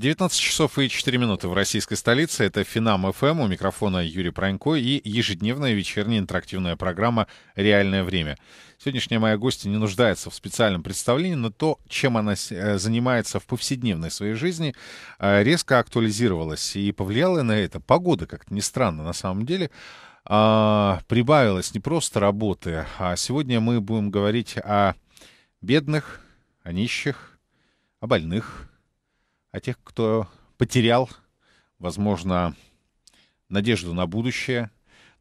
19 часов и 4 минуты в российской столице. Это Финам ФМ. Эм. У микрофона Юрий Пронько и ежедневная вечерняя интерактивная программа «Реальное время». Сегодняшняя моя гостья не нуждается в специальном представлении, но то, чем она э, занимается в повседневной своей жизни, э, резко актуализировалось. И повлияло на это погода, как-то не странно на самом деле а, прибавилось не просто работы, а сегодня мы будем говорить о бедных, о нищих, о больных, о тех, кто потерял, возможно, надежду на будущее.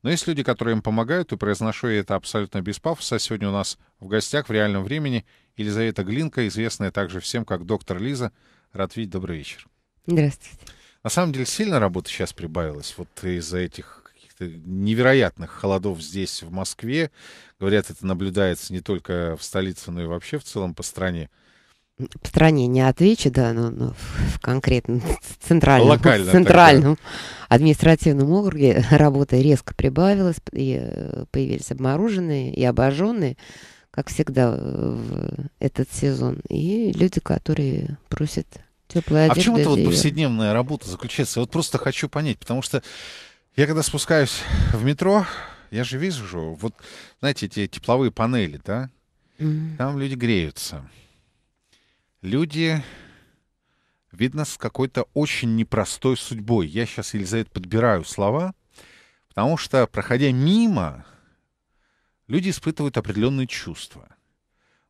Но есть люди, которые им помогают, и произношу я это абсолютно без пафоса. Сегодня у нас в гостях в реальном времени Елизавета Глинка, известная также всем как доктор Лиза. Рад видеть, добрый вечер. Здравствуйте. На самом деле сильно работа сейчас прибавилась вот из-за этих каких-то невероятных холодов здесь, в Москве. Говорят, это наблюдается не только в столице, но и вообще в целом по стране в стране не отвечу, да, но, но в, в конкретном центральном, Локально, центральном административном округе работа резко прибавилась, и э, появились обмороженные и обожженные, как всегда э, в этот сезон, и люди, которые просят теплой одежды. А в чем эта вот повседневная работа заключается? Вот просто хочу понять, потому что я когда спускаюсь в метро, я же вижу, вот, знаете, эти тепловые панели, да, там люди греются люди, видно, с какой-то очень непростой судьбой. Я сейчас, Елизавет, подбираю слова, потому что, проходя мимо, люди испытывают определенные чувства.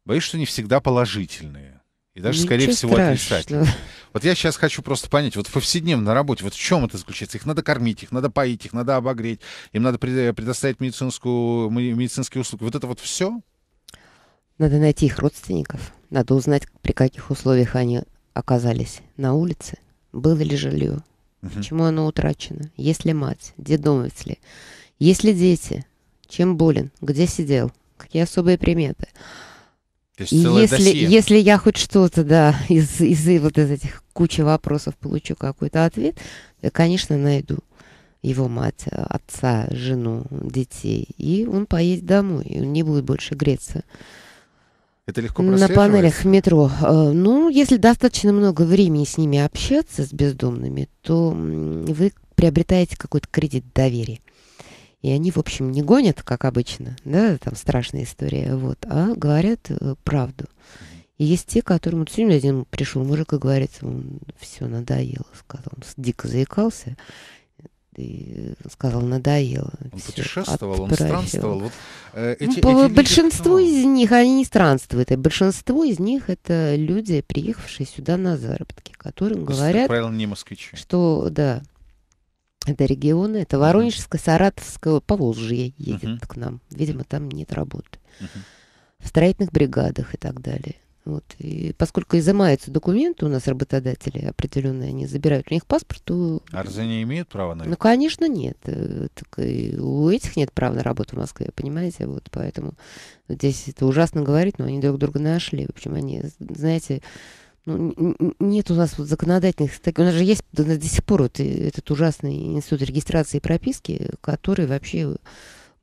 Боюсь, что не всегда положительные. И даже, Ничего скорее всего, отрицательные. Вот я сейчас хочу просто понять, вот в повседневной на работе, вот в чем это заключается? Их надо кормить, их надо поить, их надо обогреть, им надо предоставить медицинскую, медицинские услуги. Вот это вот все — надо найти их родственников. Надо узнать, при каких условиях они оказались на улице. Было ли жилье? Угу. Почему оно утрачено? Есть ли мать? Дедомец ли? Есть ли дети? Чем болен? Где сидел? Какие особые приметы? То есть если, если я хоть что-то, да, из, из, из вот из этих кучи вопросов получу какой-то ответ, я, конечно, найду его мать, отца, жену, детей. И он поедет домой, и он не будет больше греться это легко На панелях метро. Э, ну, если достаточно много времени с ними общаться, с бездомными, то вы приобретаете какой-то кредит доверия. И они, в общем, не гонят, как обычно, да, там страшная история, вот, а говорят э, правду. И есть те, которым вот сегодня один пришел мужик и говорит, он все надоело, сказал, он дико заикался, и э, сказал, надоело. Он все, путешествовал, отправил. он странствовал. Вот, э, эти, ну, эти большинство люди... Ну. из них, они не странствуют, а большинство из них это люди, приехавшие сюда на заработки, которым То говорят, правило, не москвичи. что да, это регионы, это воронежское uh-huh. Саратовская, Поволжье едет uh-huh. к нам, видимо, там нет работы. Uh-huh. В строительных бригадах и так далее. Вот. И поскольку изымаются документы у нас работодатели определенные, они забирают у них паспорт, то... Арзе не имеют права на ну, это? Ну, конечно, нет. Э, так и у этих нет права на работу в Москве, понимаете? Вот поэтому здесь это ужасно говорить, но они друг друга нашли. В общем, они, знаете, ну, нет у нас вот законодательных... У нас же есть до сих пор вот э, этот ужасный институт регистрации и прописки, который вообще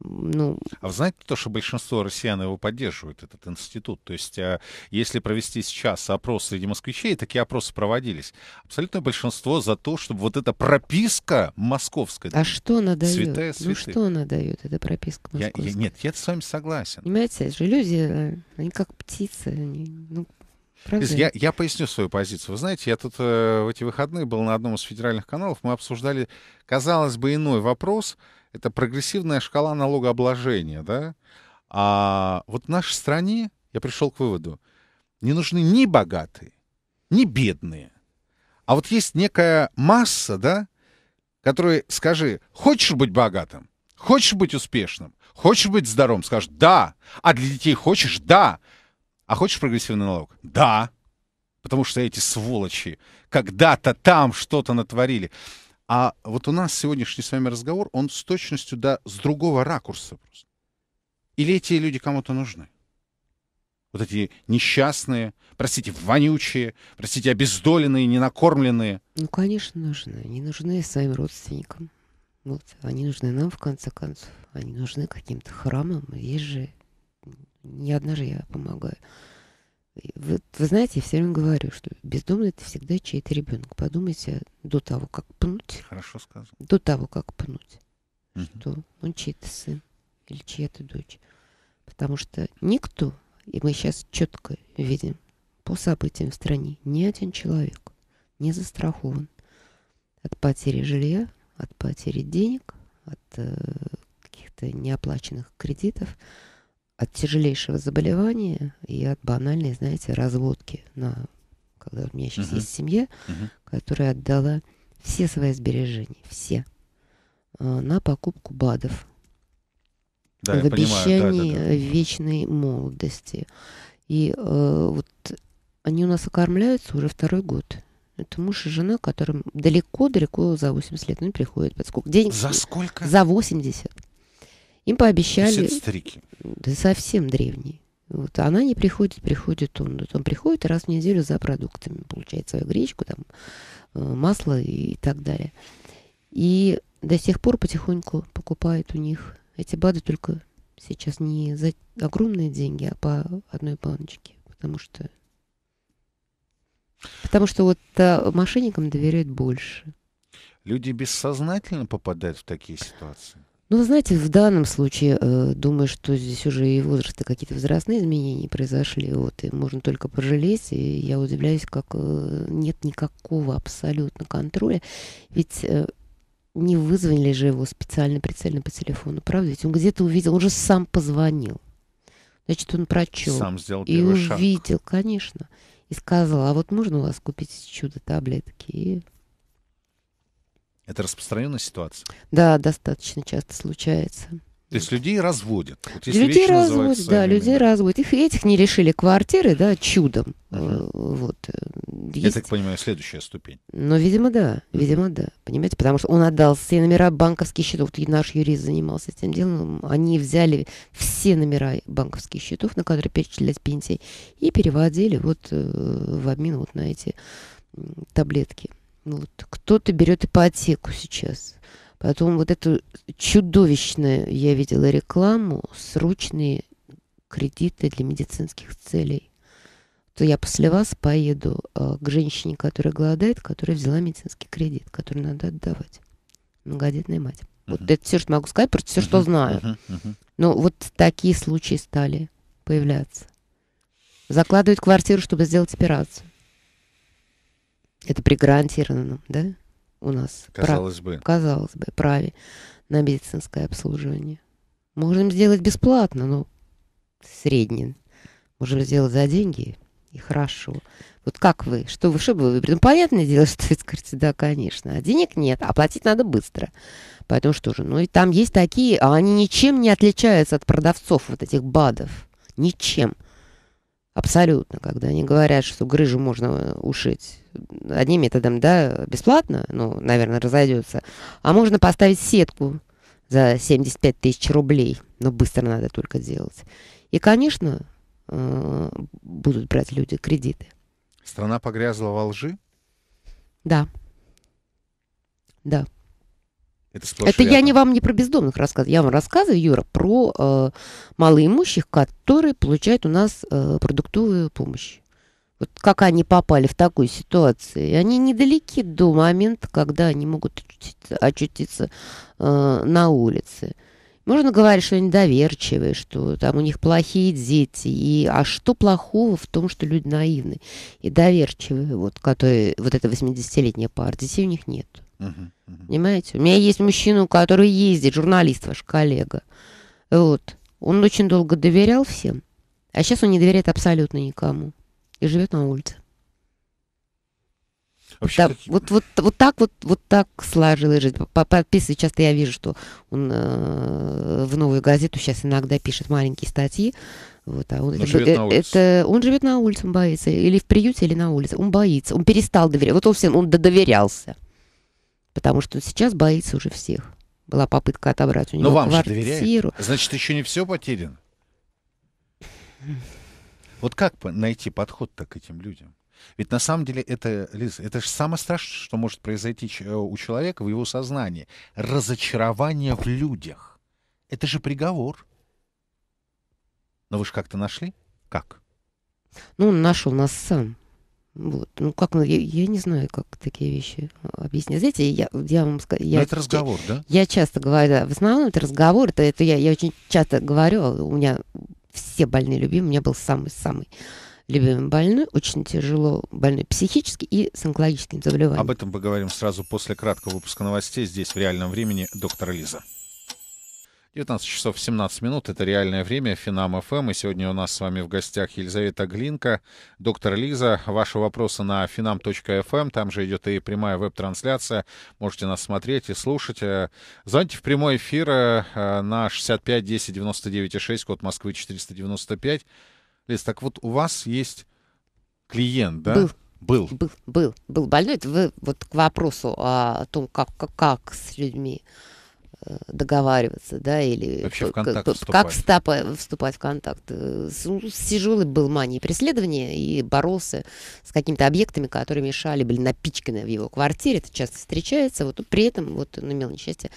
ну... А вы знаете то, что большинство россиян его поддерживают, этот институт? То есть, э, если провести сейчас опрос среди москвичей, такие опросы проводились, абсолютное большинство за то, чтобы вот эта прописка московская... А что она дает? Святая ну, святых. Ну что она дает, эта прописка московская? Я, я, нет, я с вами согласен. Понимаете, это же люди, э, они как птицы, они, ну, Я, я поясню свою позицию. Вы знаете, я тут э, в эти выходные был на одном из федеральных каналов, мы обсуждали, казалось бы, иной вопрос — это прогрессивная шкала налогообложения, да? А вот в нашей стране я пришел к выводу, не нужны ни богатые, ни бедные. А вот есть некая масса, да, которая, скажи, хочешь быть богатым, хочешь быть успешным, хочешь быть здоровым, скажешь «да». А для детей хочешь «да». А хочешь прогрессивный налог? Да. Потому что эти сволочи когда-то там что-то натворили. А вот у нас сегодняшний с вами разговор, он с точностью, да, с другого ракурса просто. Или эти люди кому-то нужны? Вот эти несчастные, простите, вонючие, простите, обездоленные, ненакормленные. Ну, конечно, нужны. Они нужны своим родственникам. Вот. Они нужны нам, в конце концов. Они нужны каким-то храмам. Есть же... Не одна же я помогаю. Вы, вы знаете, я все время говорю, что бездомный это всегда чей-то ребенок. Подумайте до того, как пнуть. Хорошо сказано. До того, как пнуть. Угу. Что он чей-то сын или чья-то дочь. Потому что никто, и мы сейчас четко видим по событиям в стране, ни один человек не застрахован от потери жилья, от потери денег, от э, каких-то неоплаченных кредитов, от тяжелейшего заболевания и от банальной, знаете, разводки. На, когда у меня сейчас uh-huh. есть семья, uh-huh. которая отдала все свои сбережения, все, э, на покупку БАДов. Да, в обещании да, да, да. вечной молодости. И э, вот они у нас окормляются уже второй год. Это муж и жена, которым далеко-далеко за 80 лет они ну, приходят под сколько? Денег? За сколько? За 80. Им пообещали... Сестрики. Да совсем древние. Вот, она не приходит, приходит он. Вот он приходит раз в неделю за продуктами, получает свою гречку, там, э, масло и так далее. И до сих пор потихоньку покупает у них эти БАДы только сейчас не за огромные деньги, а по одной баночке. Потому что... Потому что вот а, мошенникам доверяют больше. Люди бессознательно попадают в такие ситуации? Ну, вы знаете, в данном случае, э, думаю, что здесь уже и возрасты какие-то возрастные изменения произошли, вот, и можно только пожалеть, и я удивляюсь, как э, нет никакого абсолютно контроля, ведь э, не вызвали же его специально, прицельно по телефону, правда? Ведь он где-то увидел, он же сам позвонил, значит, он прочел. Сам сделал И увидел, шаг. конечно, и сказал, а вот можно у вас купить чудо-таблетки, и это распространенная ситуация? Да, достаточно часто случается. То есть людей разводят. Вот людей разводят, да, людей разводят. Их этих не лишили квартиры, да, чудом. Угу. Вот. Э, есть... Я так понимаю, следующая ступень. Ну, видимо, да, видимо, да. Понимаете, потому что он отдал все номера банковских счетов. Вот наш юрист занимался этим делом. Они взяли все номера банковских счетов, на которые перечислялись пенсии, и переводили вот э, в обмен вот на эти таблетки. Ну, вот. Кто-то берет ипотеку сейчас. Потом вот эту чудовищную, я видела рекламу, срочные кредиты для медицинских целей. То я после вас поеду э, к женщине, которая голодает, которая взяла медицинский кредит, который надо отдавать. Многодетная мать. Uh-huh. Вот это все, что могу сказать, просто все, uh-huh. что знаю. Uh-huh. Uh-huh. Но вот такие случаи стали появляться. Закладывают квартиру, чтобы сделать операцию. Это при гарантированном, да, у нас. Казалось прав... бы. Казалось бы, праве на медицинское обслуживание. Можем сделать бесплатно, но средний Можем сделать за деньги и хорошо. Вот как вы? Что вы, что бы вы выбрали? Ну, понятное дело, что вы скажете, да, конечно. А денег нет, а платить надо быстро. Поэтому что же, ну и там есть такие, а они ничем не отличаются от продавцов вот этих БАДов. Ничем. Абсолютно, когда они говорят, что грыжу можно э, ушить одним методом, да, бесплатно, ну, наверное, разойдется, а можно поставить сетку за 75 тысяч рублей, но быстро надо только делать. И, конечно, э, будут брать люди кредиты. Страна погрязла во лжи? Да. Да. Это, это я не вам не про бездомных рассказываю, я вам рассказываю, Юра, про э, малоимущих, которые получают у нас э, продуктовую помощь. Вот как они попали в такую ситуацию. Они недалеки до момента, когда они могут очутиться, очутиться э, на улице. Можно говорить, что они доверчивые, что там у них плохие дети. И, а что плохого в том, что люди наивны и доверчивые, вот, которые, вот эта 80-летняя пара, детей у них нет. Угу понимаете? У меня есть мужчина, который ездит, журналист ваш коллега. Вот. Он очень долго доверял всем, а сейчас он не доверяет абсолютно никому и живет на улице. Вообще, да, какие... вот, вот, вот так вот, вот так сложилась жизнь. Подписывает, часто я вижу, что он э, в новую газету сейчас иногда пишет маленькие статьи. Вот, а он, это, живет э, на улице. это он живет на улице, он боится. Или в приюте, или на улице. Он боится. Он перестал доверять. Вот он всем он доверялся потому что сейчас боится уже всех. Была попытка отобрать у него Но вам квартиру. же доверяет. Значит, еще не все потеряно? Вот как найти подход так к этим людям? Ведь на самом деле это, Лиз, это же самое страшное, что может произойти э, у человека в его сознании. Разочарование в людях. Это же приговор. Но вы же как-то нашли? Как? Ну, он нашел нас сам. Вот. Ну, как, я, я не знаю, как такие вещи а, объяснять. Знаете, я, я вам скажу... Я, ну, это разговор, я, да? Я часто говорю, в основном это разговор, это, это я, я очень часто говорю, а, у меня все больные любимые, у меня был самый-самый любимый больной, очень тяжело больной психически и с онкологическим заболеванием. Об этом поговорим сразу после краткого выпуска новостей. Здесь в реальном времени доктор Лиза. 19 часов 17 минут. Это реальное время. Финам ФМ. Эм. И сегодня у нас с вами в гостях Елизавета Глинка, доктор Лиза. Ваши вопросы на finam.fm. Эм. Там же идет и прямая веб-трансляция. Можете нас смотреть и слушать. Э, звоните в прямой эфир э, э, на 65 10 99 6, код Москвы 495. Лиз, так вот у вас есть клиент, да? Был. Был. Был, был, был больной. Это вы вот к вопросу о том, как, как, как с людьми Э, договариваться, да, или Вообще в контакт как, вступать. как вступать, в контакт. Э, с, ну, с был мания преследования и боролся с какими-то объектами, которые мешали, были напичканы в его квартире, это часто встречается, вот при этом вот он имел несчастье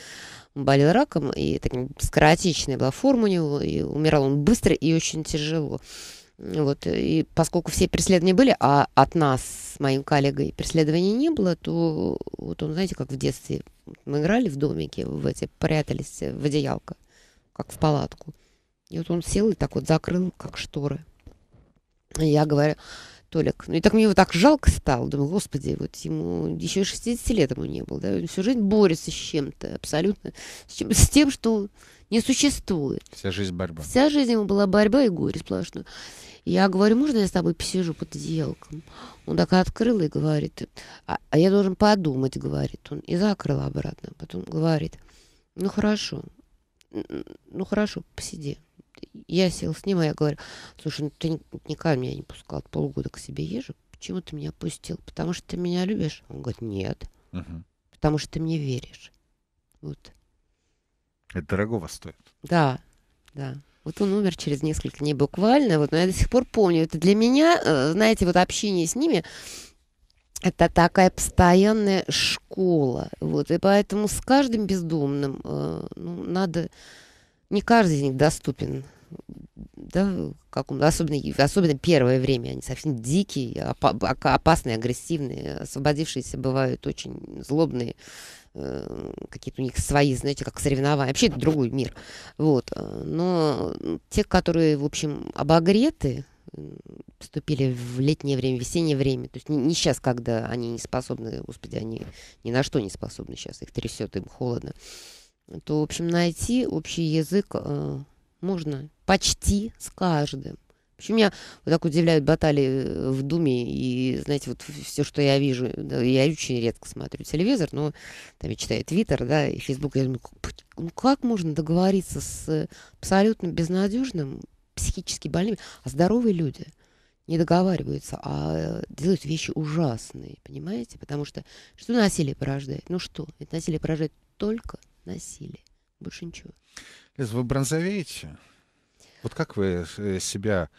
болел раком, и таким скоротечная была форма у него, и умирал он быстро и очень тяжело. Вот, и поскольку все преследования были, а от нас с моим коллегой преследований не было, то вот он, знаете, как в детстве мы играли в домике, в эти, прятались в одеялко, как в палатку. И вот он сел и так вот закрыл, как шторы. И я говорю, Толик, ну и так мне его так жалко стало, думаю, господи, вот ему еще и 60 лет ему не было, да, он всю жизнь борется с чем-то абсолютно, с, чем, с тем, что не существует. Вся жизнь борьба. Вся жизнь ему была борьба и горе сплошное. Я говорю, можно я с тобой посижу под одеялком? Он так открыл и говорит, а, а я должен подумать, говорит он. И закрыл обратно. Потом говорит, ну хорошо, ну хорошо, посиди. Я сел с ним, и а я говорю, слушай, ну ты никогда меня не пускал, полгода к себе езжу, почему ты меня пустил? Потому что ты меня любишь? Он говорит, нет, угу. потому что ты мне веришь. Вот. Это дорогого стоит. Да, да. Вот он умер через несколько дней буквально, вот, но я до сих пор помню. Это для меня, э, знаете, вот общение с ними, это такая постоянная школа. Вот, и поэтому с каждым бездомным э, ну, надо... Не каждый из них доступен. Да, как он, особенно, особенно первое время. Они совсем дикие, опасные, агрессивные. Освободившиеся бывают очень злобные Э, какие-то у них свои, знаете, как соревнования. Вообще это другой мир. Вот. Э, но те, которые, в общем, обогреты, поступили в летнее время, весеннее время. То есть не, не сейчас, когда они не способны, господи, они ни на что не способны сейчас, их трясет, им холодно. То, в общем, найти общий язык э, можно почти с каждым. Почему меня вот так удивляют баталии э, в Думе и, знаете, вот все, что я вижу, да, я очень редко смотрю телевизор, но там я читаю Твиттер, да, и Фейсбук, я думаю, ну как можно договориться с э, абсолютно безнадежным, психически больными, а здоровые люди – не договариваются, а э, делают вещи ужасные, понимаете? Потому что что насилие порождает? Ну что? Это насилие порождает только насилие, больше ничего. Лиз, вы бронзовеете? Вот как вы э, себя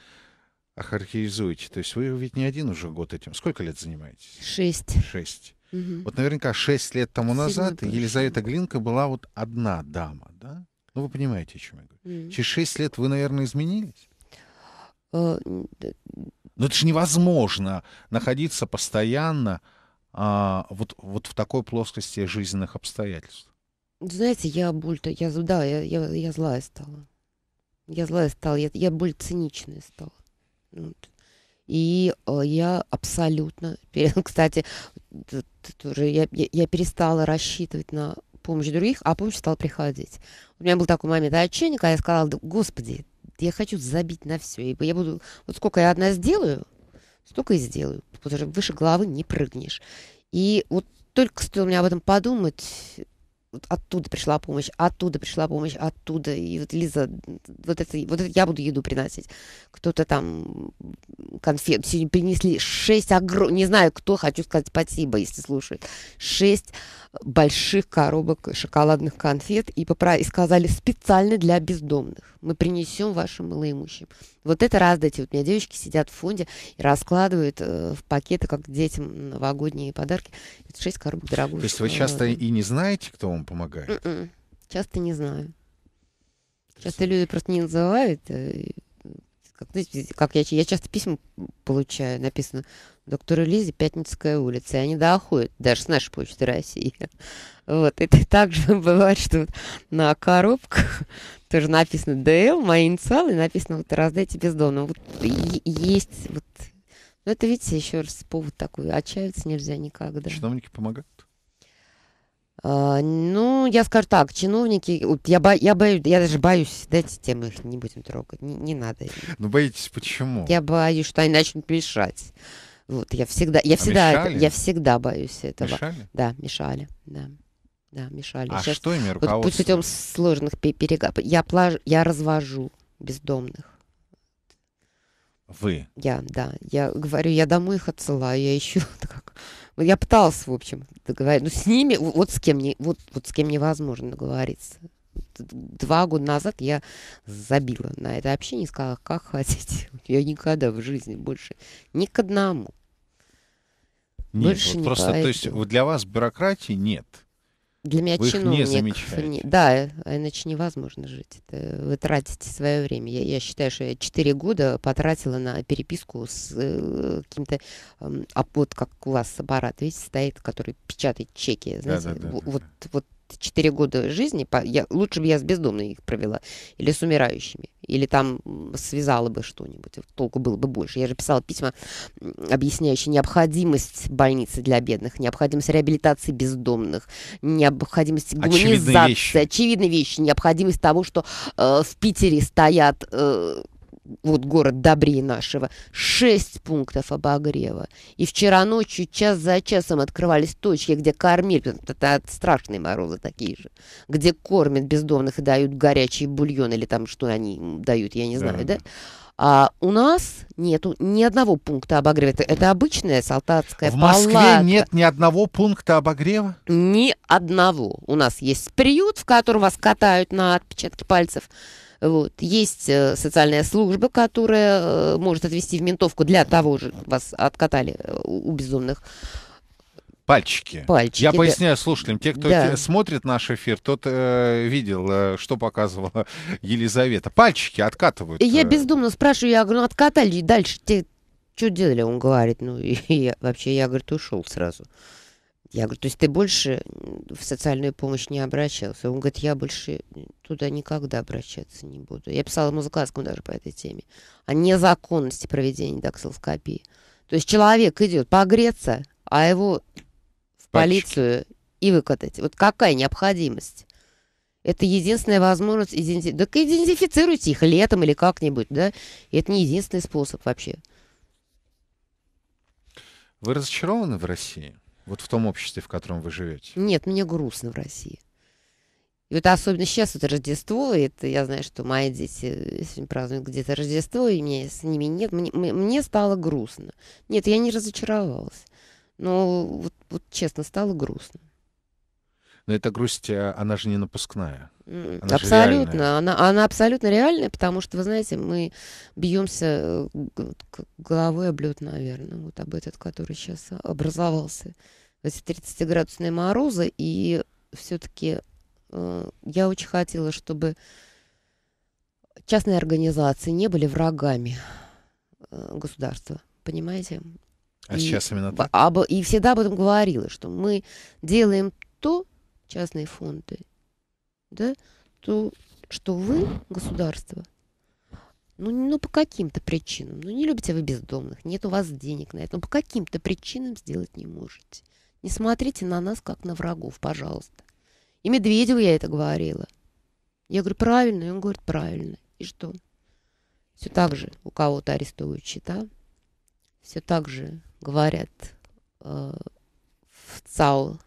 охарактеризуете? То есть вы ведь не один уже год этим. Сколько лет занимаетесь? Шесть. Шесть. Угу. Вот наверняка шесть лет тому назад Сильно Елизавета Глинка была вот одна дама, да? Ну, вы понимаете, о чем я говорю. Угу. Через шесть лет вы, наверное, изменились? Э, Но ну, это же невозможно находиться постоянно а, вот, вот в такой плоскости жизненных обстоятельств. Знаете, я больше, я, да, я, я, я злая стала. Я злая стала, я, я более циничная стала. Ну вот. И э, я абсолютно, кстати, тоже я, я, перестала рассчитывать на помощь других, а помощь стала приходить. У меня был такой момент отчаяния, а когда я сказала, господи, я хочу забить на все. ибо я буду, вот сколько я одна сделаю, столько и сделаю. Потому что выше головы не прыгнешь. И вот только стоило мне об этом подумать, оттуда пришла помощь, оттуда пришла помощь, оттуда. И вот Лиза, вот это, вот это я буду еду приносить. Кто-то там конфет. Сегодня принесли шесть огромных, не знаю кто, хочу сказать спасибо, если слушает Шесть больших коробок шоколадных конфет и, попро... и сказали специально для бездомных. Мы принесем вашим малоимущим. Вот это раздайте. Вот у меня девочки сидят в фонде и раскладывают э, в пакеты, как детям новогодние подарки. Это шесть коробок дорогущих. То есть вы часто м-м. и не знаете, кто вам помогает? Mm-mm. М-м. Часто не знаю. Часто люди просто не называют. Э, как, как я, я часто письма получаю, написано «Доктор Лизе, Пятницкая улица». И они да даже с нашей почты России. Вот, это также бывает, что на коробках тоже написано «ДЛ», мои инициалы, написано вот «Раздайте бездомным». Вот есть вот... Но это, видите, еще раз повод такой. Отчаиваться нельзя никогда. Чиновники помогают? А, ну, я скажу так, чиновники, я, бо, я, боюсь, я даже боюсь, дайте тем их не будем трогать, не, не надо. Ну, боитесь, почему? Я боюсь, что они начнут мешать. Вот, я всегда, я а всегда, мешали? я всегда боюсь этого. Мешали? Да, мешали, да. Да, мешали. А Сейчас, что ими руководство? Вот, путем сложных переговоров. Я, плаж... я развожу бездомных. Вы? Я, да. Я говорю, я домой их отсылаю, я ищу. Как Ну, я пытался, в общем, договориться. Ну, с ними, вот с кем, не, вот, вот с кем невозможно договориться. Два года назад я забила на это общение и сказала, как хотите. Я никогда в жизни больше ни к одному. Нет, больше вот не просто, поэтому. то есть для вас бюрократии нет. Для меня Вы чиновников... не, не Да, иначе невозможно жить. Это вы тратите свое время. Я, я считаю, что я 4 года потратила на переписку с э, каким-то... Э, а вот как у вас аппарат, видите, стоит, который печатает чеки. Знаете, да, да, да, вот, да. вот 4 года жизни, я, лучше бы я с бездомными их провела, или с умирающими, или там связала бы что-нибудь, толку было бы больше. Я же писала письма, объясняющие необходимость больницы для бедных, необходимость реабилитации бездомных, необходимость гуманизации, очевидные вещи, очевидные вещи необходимость того, что э, в Питере стоят... Э, вот город Добри нашего, шесть пунктов обогрева. И вчера ночью час за часом открывались точки, где кормили, это страшные морозы такие же, где кормят бездомных и дают горячий бульон или там что они дают, я не знаю, да? да? А у нас нету ни одного пункта обогрева. Это обычная солдатская В Москве палата. нет ни одного пункта обогрева? Ни одного. У нас есть приют, в котором вас катают на отпечатки пальцев. Вот. Есть э, социальная служба, которая э, может отвезти в ментовку для того же, вас откатали э, у безумных. Пальчики. Пальчики. Я поясняю слушателям, те, кто да. смотрит наш эфир, тот э, видел, э, что показывала Елизавета. Пальчики откатывают. я бездумно спрашиваю, я говорю, ну откатали, и дальше те, что делали? Он говорит, ну и я, вообще, я, говорит, ушел сразу. Я говорю, то есть ты больше в социальную помощь не обращался? Он говорит, я больше туда никогда обращаться не буду. Я писала музыкальскому даже по этой теме. О незаконности проведения даксилоскопии. То есть человек идет погреться, а его в полицию и выкатать. Вот какая необходимость? Это единственная возможность идентифицировать. Так идентифицируйте их летом или как-нибудь, да? И это не единственный способ вообще. Вы разочарованы в России? Вот в том обществе, в котором вы живете. Нет, мне грустно в России. И вот особенно сейчас это Рождество, и это я знаю, что мои дети э, сегодня празднуют где-то Рождество, и меня с ними нет, мне, мне стало грустно. Нет, я не разочаровалась. Но вот, вот честно, стало грустно. Но эта грусть, э, она же не напускная. Она абсолютно, она, она абсолютно реальная, потому что, вы знаете, мы бьемся э, головой об лед, наверное, вот об этот, который сейчас образовался. Эти 30-градусные морозы, и все-таки э, я очень хотела, чтобы частные организации не были врагами э, государства, понимаете? А и, сейчас именно так? Об, и всегда об этом говорила, что мы делаем то, частные фонды – да, то что вы, государство, ну, ну по каким-то причинам, ну не любите вы бездомных, нет у вас денег на это, но ну, по каким-то причинам сделать не можете. Не смотрите на нас, как на врагов, пожалуйста. И Медведеву я это говорила. Я говорю, правильно, и он говорит, правильно. И что? Все так же у кого-то арестовывают счета, все так же говорят э, в ЦАО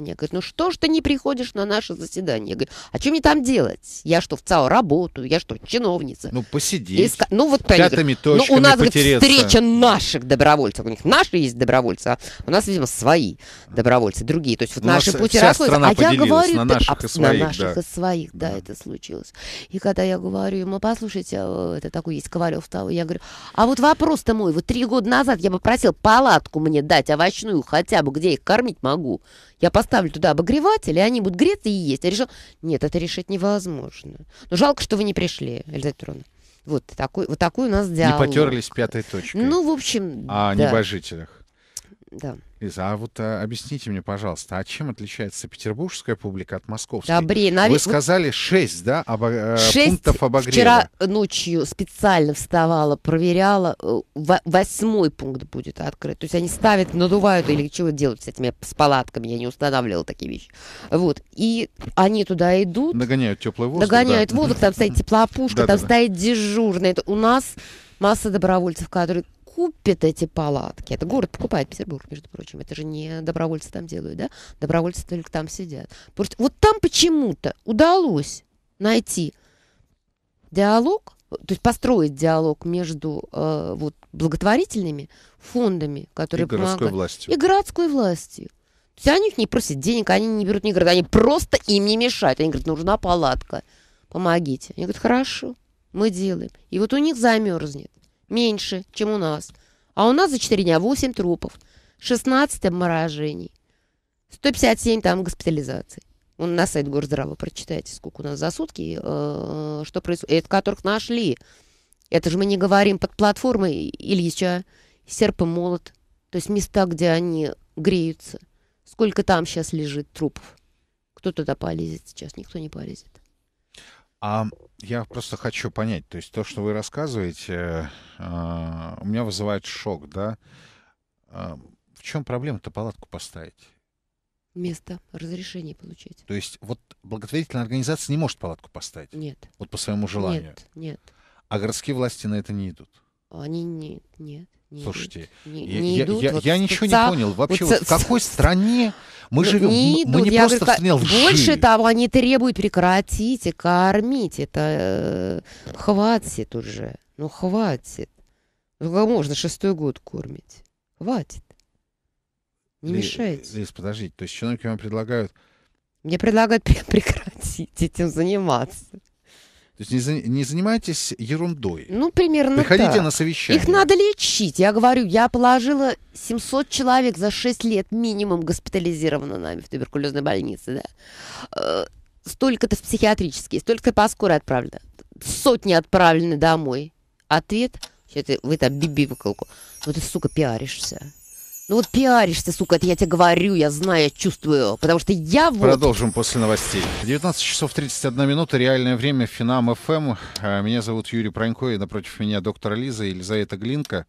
мне говорит, ну что ж ты не приходишь на наше заседание? Я говорю, а что мне там делать? Я что, в ЦАО работаю? Я что, чиновница? Ну, посиди. Иска... Ну, вот Пятыми точками ну, у нас говорит, встреча наших добровольцев. У них наши есть добровольцы, а у нас, видимо, свои добровольцы, другие. То есть вот у наши пути расходятся. А я говорю... На наших, и своих, на наших да. и своих, да, да, это случилось. И когда я говорю ему, послушайте, а, это такой есть Ковалев, я говорю, а вот вопрос-то мой, вот три года назад я попросил палатку мне дать овощную хотя бы, где их кормить могу. Я поставлю туда обогреватель, и они будут греться и есть. Я решил, нет, это решить невозможно. Но «Ну, жалко, что вы не пришли, Эльза Петровна. Вот такой, вот такой у нас диалог. Не потерлись пятой точкой. Ну, в общем, О да. небожителях. Да. Лиза, а вот а, объясните мне, пожалуйста, а чем отличается петербургская публика от московской? Да, бред, Вы сказали шесть, да, обо... 6 э, пунктов обогрева. вчера ночью специально вставала, проверяла. Э, восьмой пункт будет открыт. То есть они ставят, надувают или чего делают с этими с палатками. Я не устанавливала такие вещи. Вот. И они туда идут. Нагоняют теплый воздух. Нагоняют да. воздух. Там стоит теплопушка, там стоит дежурный. Это у нас масса добровольцев, которые купит эти палатки. Это город покупает, Петербург, между прочим. Это же не добровольцы там делают, да? Добровольцы только там сидят. Просто вот там почему-то удалось найти диалог, то есть построить диалог между э, вот, благотворительными фондами, которые и городской помогают, властью. И городской властью. То есть они не просят денег, они не берут ни города, они просто им не мешают. Они говорят, нужна палатка, помогите. Они говорят, хорошо, мы делаем. И вот у них замерзнет Меньше, чем у нас. А у нас за 4 дня 8 трупов, 16 обморожений, 157 там госпитализаций. Он на сайт Горздрава прочитайте, сколько у нас за сутки, э, что происходит, это которых нашли. Это же мы не говорим под платформой Ильича, серп и молот. То есть места, где они греются. Сколько там сейчас лежит трупов? Кто туда полезет сейчас? Никто не полезет. А я просто хочу понять, то есть то, что вы рассказываете, а, у меня вызывает шок, да? А, в чем проблема-то палатку поставить? Место, разрешение получить. То есть вот благотворительная организация не может палатку поставить? Нет. Вот по своему желанию? Нет, нет. А городские власти на это не идут? Они не, нет не Слушайте, не, не я, идут, я, вот я ничего не понял. Вообще, вот, вот в какой стране мы живем? идут. Мы не я просто говорю, в стране Больше того, они требуют прекратите кормить. Это э, хватит уже. Ну, хватит. Ну, можно шестой год кормить? Хватит. Не Лиз, мешайте. Лиз, подождите. То есть чиновники вам предлагают... Мне предлагают прекратить этим заниматься. То есть не, за, не занимайтесь ерундой. Ну, примерно Приходите так. на совещание. Их надо лечить. Я говорю, я положила 700 человек за 6 лет минимум госпитализировано нами в туберкулезной больнице. Да? Э, столько-то в психиатрические, столько-то по скорой отправлено. Сотни отправлены домой. Ответ, что это, вы там биби выколку. Ну ты, сука, пиаришься. Ну вот пиаришься, сука, это я тебе говорю, я знаю, я чувствую, потому что я вот... Продолжим после новостей. 19 часов 31 минута, реальное время, Финам ФМ. Эм. А, меня зовут Юрий Пронько, и напротив меня доктор Лиза, Елизавета Глинка.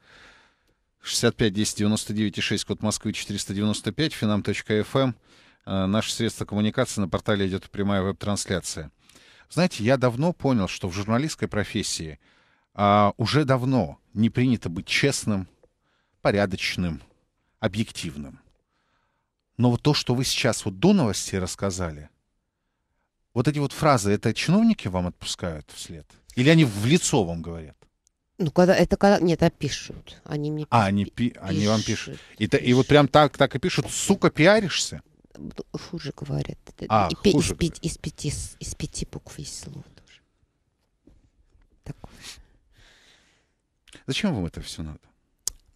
65 10 99 6, код Москвы 495, finam.fm. Наше Средство коммуникации, на портале идет прямая веб-трансляция. Знаете, я давно понял, что в журналистской профессии а, уже давно не принято быть честным, порядочным, объективным. Но вот то, что вы сейчас вот до новостей рассказали, вот эти вот фразы, это чиновники вам отпускают вслед? Или они в лицо вам говорят? Ну, когда это когда. Нет, а пишут. Они мне А, они, пи- пишут, они вам пишут. И, пишут. и вот прям так, так и пишут: сука, пиаришься? Хуже говорят. А, и, хуже из, говорят. Из, пяти, из пяти букв есть слово тоже. Такое. Зачем вам это все надо?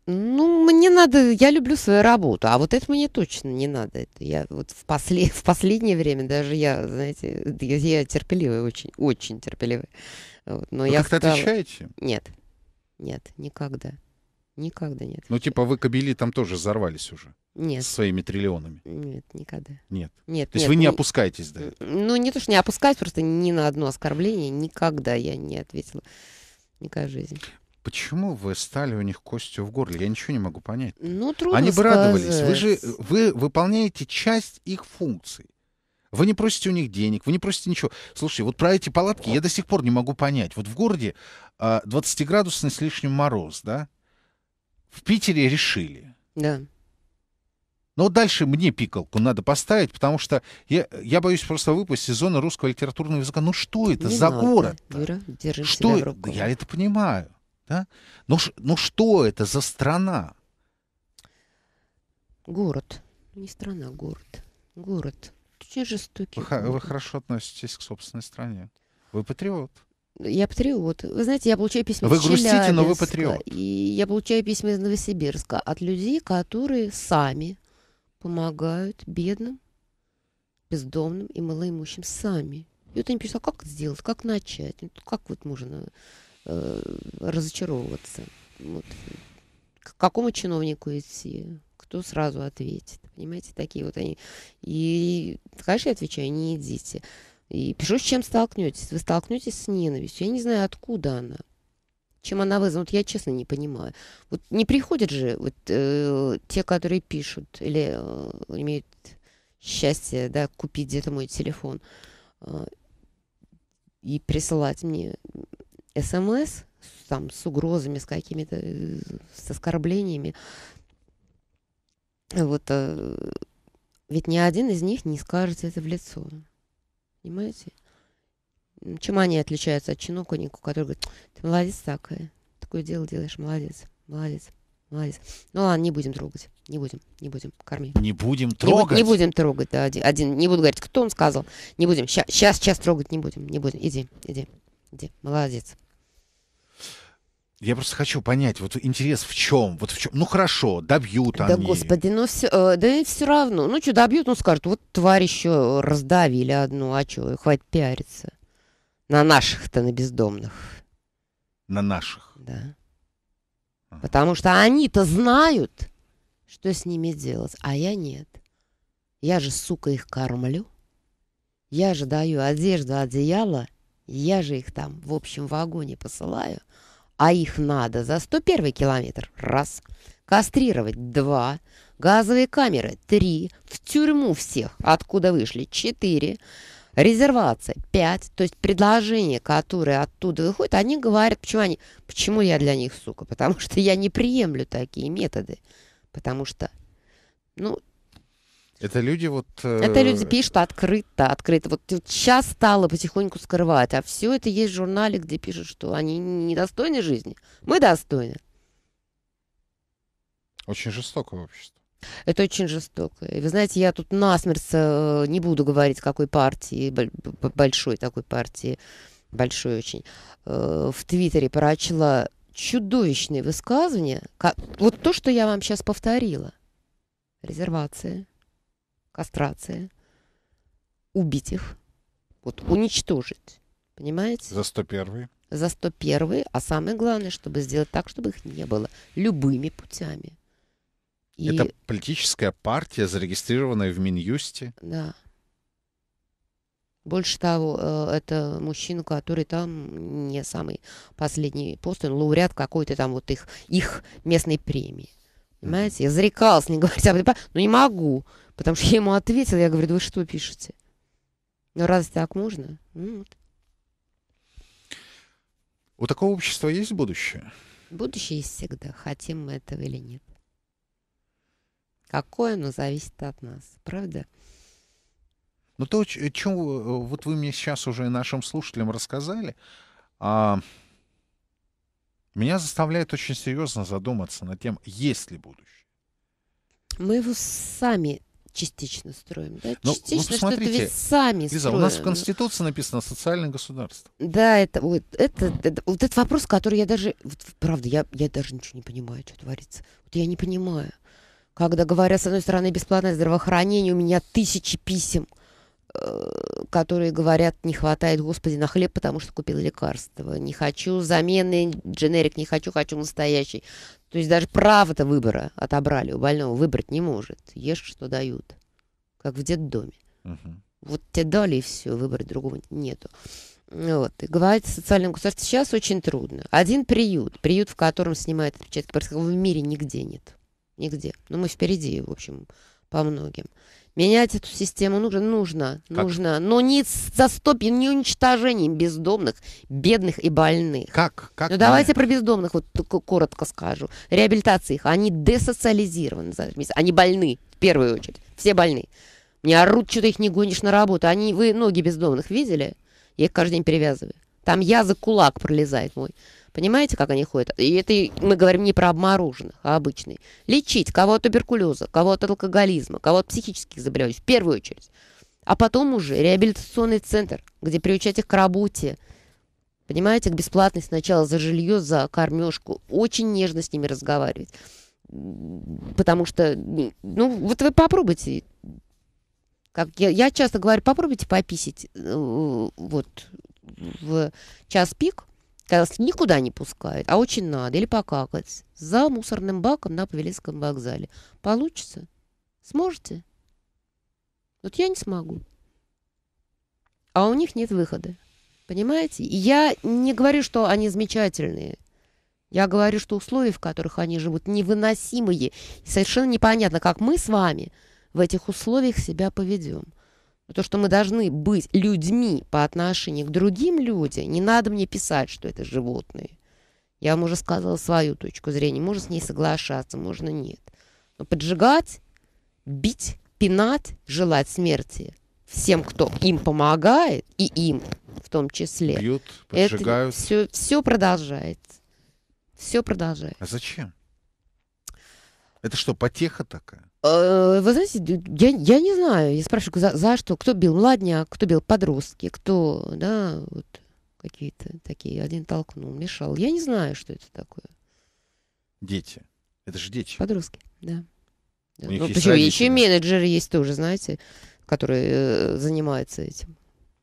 Ну, мне надо, я люблю свою работу, а вот это мне точно не надо. Это я вот в, после, в последнее время даже я, знаете, я, я терпеливая, очень, очень терпеливая. Вот, но вы я как-то стала... отвечаете? Нет, нет, никогда. Никогда нет. Ну, типа вы кабели там тоже взорвались уже? Нет. Со своими триллионами? Нет, никогда. Нет? Нет. То есть нет, вы не ну, опускаетесь до Ну, не то, что не опускаюсь, просто ни на одно оскорбление никогда я не ответила. Никакая жизнь. Почему вы стали у них костью в горле? Я ничего не могу понять. Ну, трудно Они бы сказать. радовались. Вы же вы выполняете часть их функций. Вы не просите у них денег, вы не просите ничего. Слушай, вот про эти палатки я до сих пор не могу понять. Вот в городе 20-градусный а, с лишним мороз, да? В Питере решили. Да. Но дальше мне пикалку надо поставить, потому что я, я боюсь просто выпасть из зоны русского литературного языка. Ну что это не за город? Вера, держи что? себя в руку. Я это понимаю. Да? Ну, ш ну что это за страна? Город. Не страна, город. Город. Очень жестокий. Вы, город. вы хорошо относитесь к собственной стране. Вы патриот. Я патриот. Вы знаете, я получаю письма Вы из грустите, но вы патриот. И я получаю письма из Новосибирска от людей, которые сами помогают бедным, бездомным и малоимущим сами. И вот они пишут, а как это сделать, как начать, ну, как вот можно Э, разочаровываться. Вот. К какому чиновнику идти? Кто сразу ответит? Понимаете, такие вот они. И, конечно, я отвечаю, не идите. И пишу, с чем столкнетесь. Вы столкнетесь с ненавистью. Я не знаю, откуда она. Чем она вызвана, вот я честно не понимаю. Вот не приходят же вот, э, те, которые пишут или э, имеют счастье, да, купить где-то мой телефон э, и присылать мне СМС там, с угрозами, с какими-то, э, с оскорблениями. Вот, э, ведь ни один из них не скажет это в лицо. Понимаете? Чем они отличаются от чиноконика, который говорит, ты молодец такая, такое дело делаешь, молодец, молодец, молодец. Ну ладно, не будем трогать, не будем, не будем, кормить. Не будем трогать? Не, не будем трогать, да, один, один, не буду говорить, кто он сказал, не будем, сейчас, сейчас, сейчас трогать не будем, не будем, иди, иди, иди, молодец. Я просто хочу понять, вот интерес в чем? Вот в чем? Ну хорошо, добьют да, они. Да господи, но ну, все, э, да и все равно. Ну что, добьют, ну скажут, вот тварь еще раздавили одну, а что, хватит пиариться. На наших-то, на бездомных. На наших? Да. А. Потому что они-то знают, что с ними делать, а я нет. Я же, сука, их кормлю. Я же даю одежду, одеяло. Я же их там в общем вагоне посылаю а их надо за 101 километр – раз, кастрировать – два, газовые камеры – три, в тюрьму всех, откуда вышли – четыре, резервация – пять, то есть предложения, которые оттуда выходят, они говорят, почему они, почему я для них сука, потому что я не приемлю такие методы, потому что, ну, это люди вот... Э... Это люди пишут открыто, открыто. Вот сейчас стало потихоньку скрывать, а все это есть в журнале, где пишут, что они недостойны жизни. Мы достойны. Очень жестокое общество. Это очень жестоко. И вы знаете, я тут насмерть э, не буду говорить, какой партии, большой такой партии, большой очень, э, в Твиттере прочла чудовищные высказывания. Как, вот то, что я вам сейчас повторила. Резервация, кастрация, убить их, вот уничтожить, понимаете? За 101 За 101 а самое главное, чтобы сделать так, чтобы их не было, любыми путями. И... Это политическая партия, зарегистрированная в Минюсте? Да. Больше того, э, это мужчина, который там не самый последний пост, он лауреат какой-то там вот их, их местной премии. Понимаете? Я зарекалась не говорить об этом, но не могу. Потому что я ему ответила, я говорю, да вы что пишете? Ну, раз так можно? Ну вот. У такого общества есть будущее? Будущее есть всегда, хотим мы этого или нет. Какое оно зависит от нас, правда? Ну, то, чем э, вот вы мне сейчас уже нашим слушателям рассказали, а, меня заставляет очень серьезно задуматься над тем, есть ли будущее. Мы его сами частично строим, да? Но, ну, частично ну, смотрите, что-то ведь сами Лиза, строим. у нас в Конституции написано «социальное государство». Да, это вот, это, это, вот этот вопрос, который я даже, вот, правда, я, я даже ничего не понимаю, что творится. Вот я не понимаю. Когда говорят, с одной стороны, бесплатное здравоохранение, у меня тысячи писем – Э, которые говорят, не хватает, господи, на хлеб, потому что купил лекарство. Не хочу замены, дженерик не хочу, хочу настоящий. То есть даже право-то выбора отобрали у больного, выбрать не может. Ешь, что дают, как в детдоме. Угу. Вот тебе дали, и все, выбора другого нету. Вот. И говорить о социальном государстве сейчас очень трудно. Один приют, приют, в котором снимают отпечатки, в мире нигде нет. Нигде. Но ну, мы впереди, в общем, по многим. Менять эту систему нужно, нужно, как? нужно, но не за стопи, не уничтожением бездомных, бедных и больных. Как? как? Ну давайте про бездомных вот коротко скажу. Реабилитация их, они десоциализированы, они больны в первую очередь, все больны. Не орут, что ты их не гонишь на работу. Они, вы ноги бездомных видели? Я их каждый день перевязываю. Там язык, кулак пролезает мой. Понимаете, как они ходят? И это мы говорим не про обмороженных, а обычные. Лечить кого от туберкулеза, кого от алкоголизма, кого от психических заболеваний, в первую очередь. А потом уже реабилитационный центр, где приучать их к работе, Понимаете, к бесплатной сначала за жилье, за кормежку. Очень нежно с ними разговаривать. Потому что, ну, вот вы попробуйте. Как я, я часто говорю, попробуйте пописить э, вот в час пик когда вас никуда не пускают, а очень надо, или покакать, за мусорным баком на Павелецком вокзале. Получится? Сможете? Вот я не смогу. А у них нет выхода. Понимаете? Я не говорю, что они замечательные. Я говорю, что условия, в которых они живут, невыносимые. И совершенно непонятно, как мы с вами в этих условиях себя поведем то, что мы должны быть людьми по отношению к другим людям, не надо мне писать, что это животные. Я вам уже сказала свою точку зрения. Можно с ней соглашаться, можно нет. Но поджигать, бить, пинать, желать смерти всем, кто им помогает, и им в том числе. Бьют, поджигают. Это все, все продолжается. Все продолжается. А зачем? Это что, потеха такая? Э, вы знаете, я, я не знаю. Я спрашиваю, за, за что? Кто бил младня, кто бил подростки, кто, да, вот какие-то такие. Один толкнул, мешал. Я не знаю, что это такое. Дети. Это же дети. Подростки, да. да. ну, почему причем еще и менеджеры есть тоже, знаете, которые э, занимаются этим.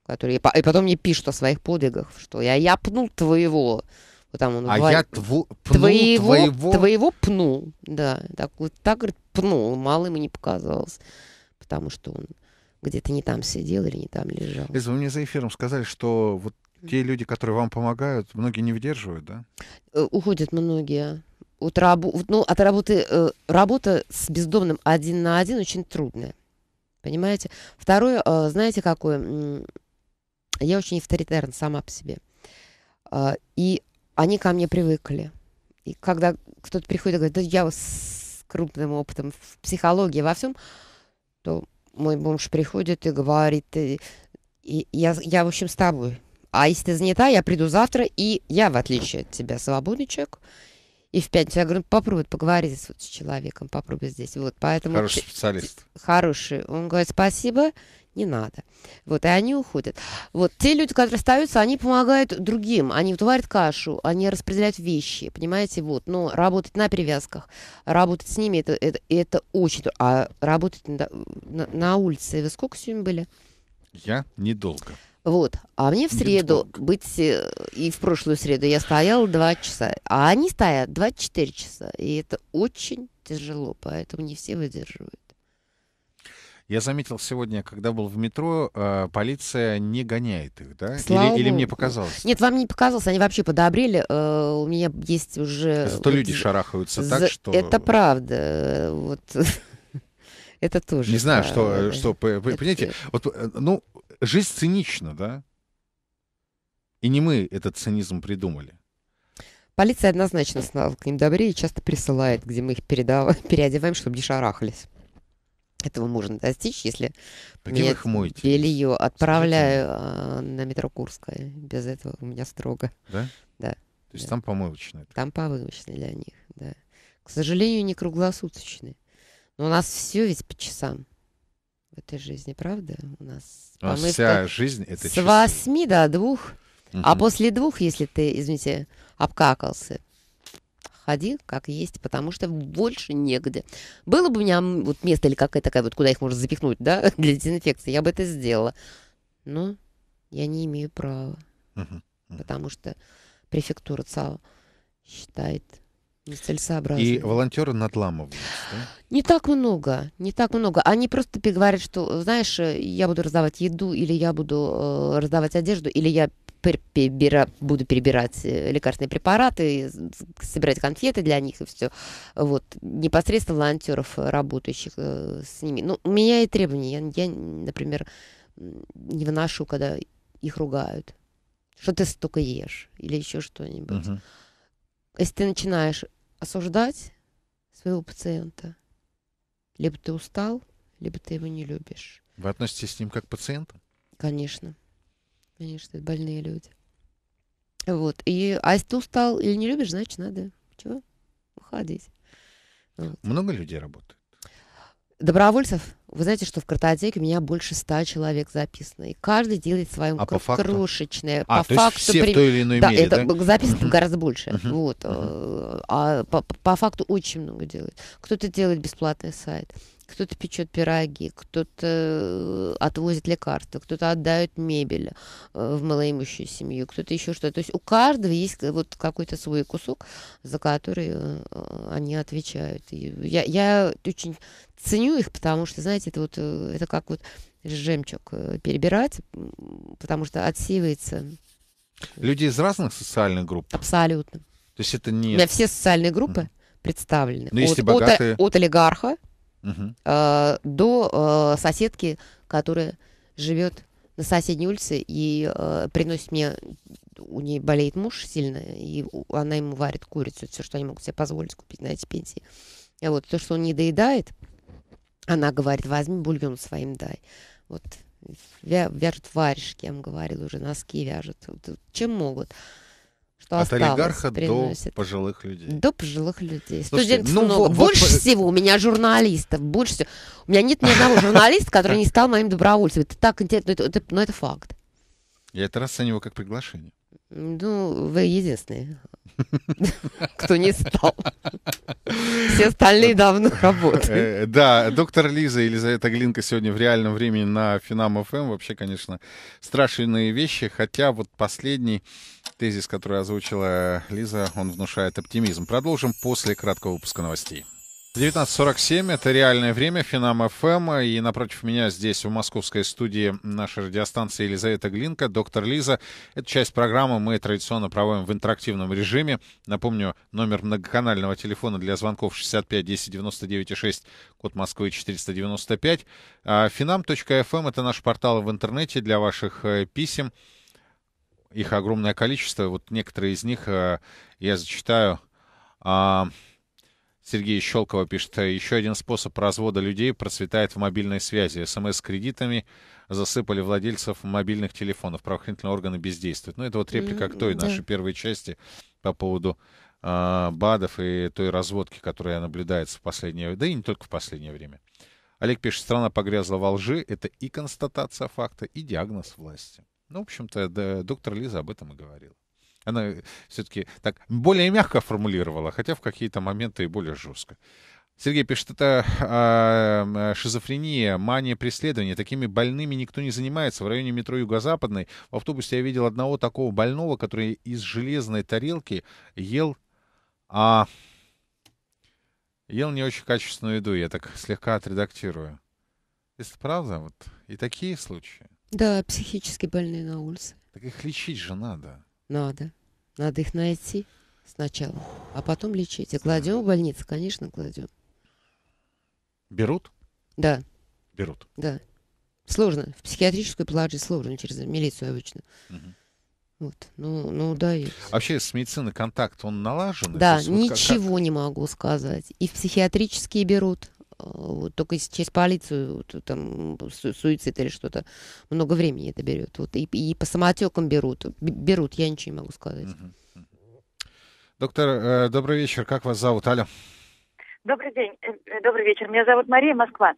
Которые, и, потом мне пишут о своих подвигах, что я, я пнул твоего. Вот там он а говорит, я тву, пнул твоего, твоего... Твоего пнул, да. Так, вот так, говорит, ну, малым и не показывалось, потому что он где-то не там сидел или не там лежал. Лиза, вы мне за эфиром сказали, что вот те люди, которые вам помогают, многие не выдерживают, да? Э, уходят многие. От, рабо... ну, от работы... Э, работа с бездомным один на один очень трудная. Понимаете? Второе, э, знаете, какое? Я очень авторитарна сама по себе. И они ко мне привыкли. И когда кто-то приходит и говорит, да я вас крупным опытом в психологии, во всем, то мой бомж приходит и говорит, и, и я, я, в общем, с тобой. А если ты занята, я приду завтра, и я, в отличие от тебя, свободный человек. И в пятницу я говорю, попробуй поговорить вот с человеком, попробуй здесь. Вот, поэтому хороший специалист. Хороший. Он говорит, спасибо не надо. Вот, и они уходят. Вот, те люди, которые остаются, они помогают другим, они варят кашу, они распределяют вещи, понимаете, вот, но работать на перевязках, работать с ними, это, это, это очень... А работать на, на, на улице, вы сколько сегодня были? Я недолго. Вот. А мне в среду Недолго. быть э, и в прошлую среду я стояла два часа, а они стоят 24 часа. И это очень тяжело, поэтому не все выдерживают. Я заметил сегодня, когда был в метро, э, полиция не гоняет их, да? Слава или, или мне показалось? Нет, вам не показалось, они вообще подобрели. Э, у меня есть уже... Зато люди шарахаются за... так, что... Это правда. Вот... Это тоже. Не знаю, правда. что, что, понимаете, вот, э, ну, жизнь цинична, да? И не мы этот цинизм придумали. Полиция однозначно стала к ним добрее и часто присылает, где мы их передав... переодеваем, чтобы не шарахались. Этого можно достичь, если а Таким я белье отправляю Смотрите. А, на метро Курское. Без этого у меня строго. Да? Да. То есть да. там помывочные? Там помывочные для них, да. К сожалению, не круглосуточные. Но у нас все ведь по часам в этой жизни, правда? У нас а помывка вся жизнь это с часы. до двух. Угу. А после двух, если ты, извините, обкакался, ходи, как есть, потому что больше негде. Было бы у меня вот место или какая-то такая вот, куда их можно запихнуть, да, для дезинфекции, я бы это сделала. Но я не имею права, потому что префектура ЦАО считает нецелесообразным. И волонтеры надламываются, да? Не так много, не так много. Они просто говорят, что, знаешь, э, я буду раздавать еду, или я буду э, раздавать одежду, или я перебира, буду перебирать э, лекарственные препараты, собирать конфеты для них и все. Вот, непосредственно волонтеров, э, работающих э, с ними. Ну, у меня и требования. Я, я например, не выношу, когда их ругают. Что ты столько ешь? Или еще что-нибудь. Uh-huh. Если ты начинаешь осуждать своего пациента, либо ты устал, либо ты его не любишь. Вы относитесь с ним как к пациенту? Конечно конечно, это больные люди. Вот. И, а если ты устал или не любишь, значит, надо чего? Уходить. Вот. Много людей работает? Добровольцев? Вы знаете, что в картотеке у меня больше ста человек записано. И каждый делает свое а кр- крошечное. А, по то факту все при... в той или иной да, мере, это да? записано гораздо больше. Вот. А, а по, по факту очень много делает Кто-то делает бесплатный сайт, кто-то печет пироги, кто-то э, отвозит лекарства, кто-то отдает мебель э, в малоимущую семью, кто-то еще что-то. То есть у каждого есть вот какой-то свой кусок, за который э, они отвечают. И я, я очень ценю их, потому что, знаете, это вот это как вот жемчуг перебирать, потому что отсеивается. Люди из разных социальных групп? Абсолютно. То есть это не... У меня все социальные группы mm. представлены. Ну, от, богатые... от, от олигарха угу. до э, соседки, которая живет на соседней улице и э, приносит мне у нее болеет муж сильно, и она ему варит курицу, все, что они могут себе позволить купить на эти пенсии. И вот то, что он не доедает, она говорит, возьми бульон своим дай. Вот вяжут варежки, я вам говорила уже, носки вяжут. Чем могут что От осталось. олигарха приносит. до пожилых людей. До пожилых людей. Слушайте, Студентов ну, много. Вот, больше вот... всего у меня журналистов, больше всего. У меня нет ни одного журналиста, который не стал моим добровольцем. Это так интересно, но это, факт. Я это расцениваю как приглашение. Ну, вы единственный, кто не стал. Все остальные давно работают. Э, да, доктор Лиза Елизавета Глинка сегодня в реальном времени на Финам ФМ. Эм. Вообще, конечно, страшные вещи. Хотя вот последний тезис, который озвучила Лиза, он внушает оптимизм. Продолжим после краткого выпуска новостей. 19.47, это реальное время, Финам ФМ, эм. и напротив меня здесь, в московской студии нашей радиостанции Елизавета Глинка, доктор Лиза. Эту часть программы мы традиционно проводим в интерактивном режиме. Напомню, номер многоканального телефона для звонков 65 10 99 6, код Москвы 495. А Финам.фм эм — это наш портал в интернете для ваших э, писем. Их огромное количество, вот некоторые из них э, я зачитаю. А, Сергей Щелкова пишет, «Э, еще один способ развода людей процветает в мобильной связи. СМС-кредитами засыпали владельцев мобильных телефонов. Правоохранительные органы бездействуют. Ну, это вот реплика mm-hmm, к той нашей первой части по поводу э, БАДов и той разводки, которая наблюдается в последнее время, да и не только в последнее время. Олег пишет, страна погрязла во лжи. Это и констатация факта, и диагноз власти. Ну, в общем-то, да, доктор Лиза об этом и говорила. Она все-таки так более мягко формулировала, хотя в какие-то моменты и более жестко. Сергей пишет, это эм, э, шизофрения, мания преследования. Такими больными никто не занимается. В районе метро Юго-Западной в автобусе я видел одного такого больного, который из железной тарелки ел, а, ел не очень качественную еду. Я так слегка отредактирую. Это правда? Вот и такие случаи? Да, психически больные на улице. Так их лечить же надо. Надо. Надо их найти сначала, а потом лечить. И а кладем в больницу, конечно, кладем. Берут? Да. Берут? Да. Сложно. В психиатрическую палату сложно, через милицию обычно. Угу. Вот. Ну, ну да. И... Вообще с медициной контакт, он налажен? Да, есть, ничего как... не могу сказать. И в психиатрические берут, вот только через полицию там су суицид или что-то много времени это берет. Вот и, и по самотекам берут, берут. Я ничего не могу сказать. Угу. Доктор, э, добрый вечер. Как вас зовут, Аля? Добрый день, э, э, добрый вечер. Меня зовут Мария Москва.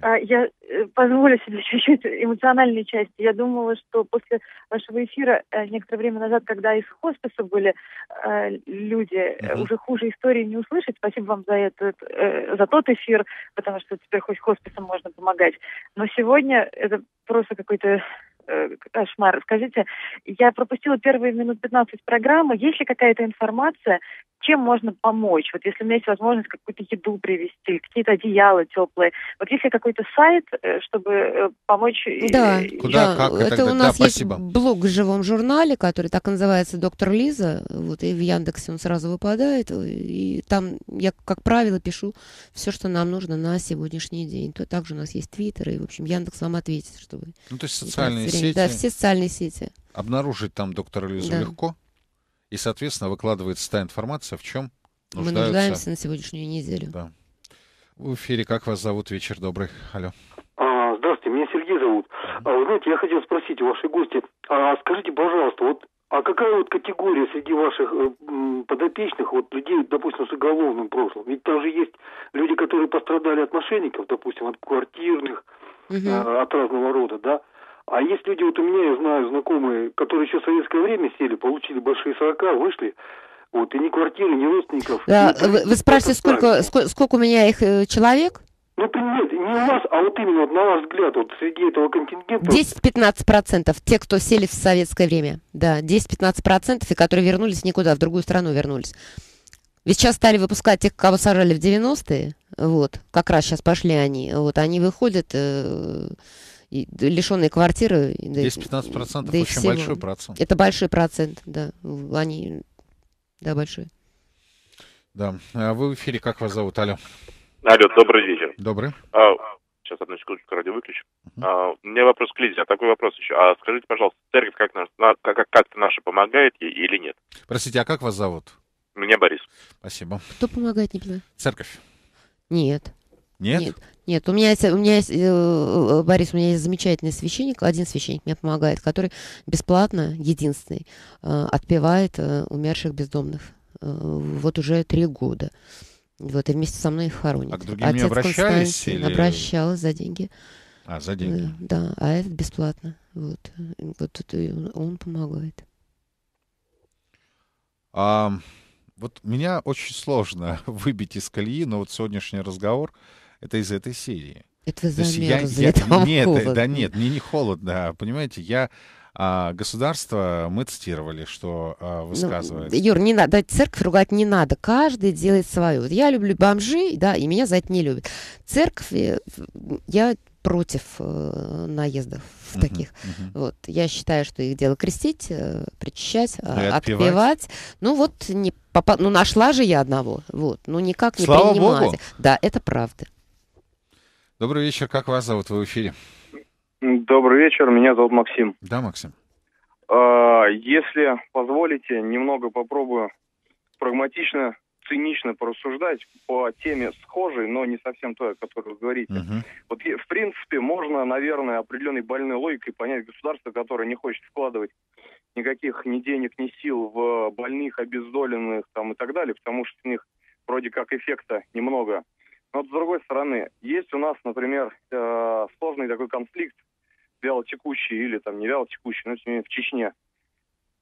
А, я э, позволю себе чуть-чуть эмоциональной части. Я думала, что после вашего эфира некоторое время назад, когда из хосписа были люди, угу. уже хуже истории не услышать. Спасибо вам за этот, за тот эфир, потому что теперь хоть хосписом можно помогать. Но сегодня это просто какой-то кошмар. Скажите, я пропустила первые минут 15 программы. Есть ли какая-то информация, чем можно помочь? Вот если у меня есть возможность какую-то еду привезти, какие-то одеяла теплые. Вот есть ли какой-то сайт, э, чтобы э, помочь? Э, да, Куда, да. Как, это тогда? у нас да, есть спасибо. блог в живом журнале, который так и называется «Доктор Лиза». Вот, и в Яндексе он сразу выпадает. И там я, как правило, пишу все, что нам нужно на сегодняшний день. То также у нас есть Твиттер, и, в общем, Яндекс вам ответит, чтобы Ну, то есть социальные Сети. Да, все социальные сети. Обнаружить там доктора Лизу да. легко. И, соответственно, выкладывается та информация, в чем нуждаются... Мы нуждаемся на сегодняшнюю неделю. Да. В эфире «Как вас зовут?» Вечер добрый. Алло. А, здравствуйте, меня Сергей зовут. А, вы знаете, я хотел спросить у вашей гости. А скажите, пожалуйста, вот а какая вот категория среди ваших э, подопечных, вот людей, допустим, с уголовным прошлым? Ведь там же есть люди, которые пострадали от мошенников, допустим, от квартирных, угу. от разного рода, да? А есть люди, вот у меня, я знаю, знакомые, которые еще в советское время сели, получили большие 40, вышли, вот, и ни квартиры, ни родственников. Да, ну, вы, вы спрашиваете, сколько, сколько, сколько у меня их э, человек? Ну, нет, не у вас, а вот именно, на ваш взгляд, вот среди этого контингента... 10-15 процентов, те, кто сели в советское время, да, 10-15 процентов, и которые вернулись никуда, в другую страну вернулись. Ведь сейчас стали выпускать тех, кого сажали в 90-е, вот, как раз сейчас пошли они, вот, они выходят... Э- лишенные квартиры. 10-15% да, очень большой процент. Это большой процент, да. Они, да, большой. Да. А вы в эфире, как вас зовут? Алло. Алло, добрый вечер. Добрый. А, сейчас, одну секундочку, радио выключу. Uh-huh. А, у меня вопрос к Лизе, а такой вопрос еще. А скажите, пожалуйста, церковь как нас, как, как-то наша помогает ей или нет? Простите, а как вас зовут? Меня Борис. Спасибо. Кто помогает, не понимаю? Церковь. Нет. Нет? Нет. Нет, у меня есть, у меня есть, э, э, Борис, у меня есть замечательный священник, один священник мне помогает, который бесплатно, единственный, э, отпевает умерших бездомных. Вот уже три года. Вот, и вместе со мной их хоронят. А к другим Отец не обращались? Или... Обращалась за деньги. А, за деньги? Да, а этот бесплатно. Вот, вот он помогает. А, вот меня очень сложно выбить из колеи, но вот сегодняшний разговор... Это из этой серии. Это вы замерзли, я, я, Нет, холодно. да нет, мне не холодно, а, понимаете, я... А государство мы цитировали, что а, ну, высказывает. Ну, Юр, не надо, церковь ругать не надо. Каждый делает свое. Вот я люблю бомжи, да, и меня за это не любят. Церковь, э, я против э, наездов uh-huh, таких. Uh-huh. Вот. Я считаю, что их дело крестить, э, причащать, э, отпевать. отпевать. Ну вот, не попа... ну нашла же я одного. Вот. Ну никак не Слава принимать. Богу. Да, это правда. Добрый вечер, как вас зовут? Вы в эфире. Добрый вечер, меня зовут Максим. Да, Максим. А, если позволите, немного попробую прагматично, цинично порассуждать по теме схожей, но не совсем той, о которой вы говорите. Угу. Вот в принципе можно, наверное, определенной больной логикой понять государство, которое не хочет вкладывать никаких ни денег, ни сил в больных, обездоленных там и так далее, потому что у них вроде как эффекта немного но с другой стороны, есть у нас, например, э, сложный такой конфликт, вялотекущий или там не вялотекущий, но в Чечне.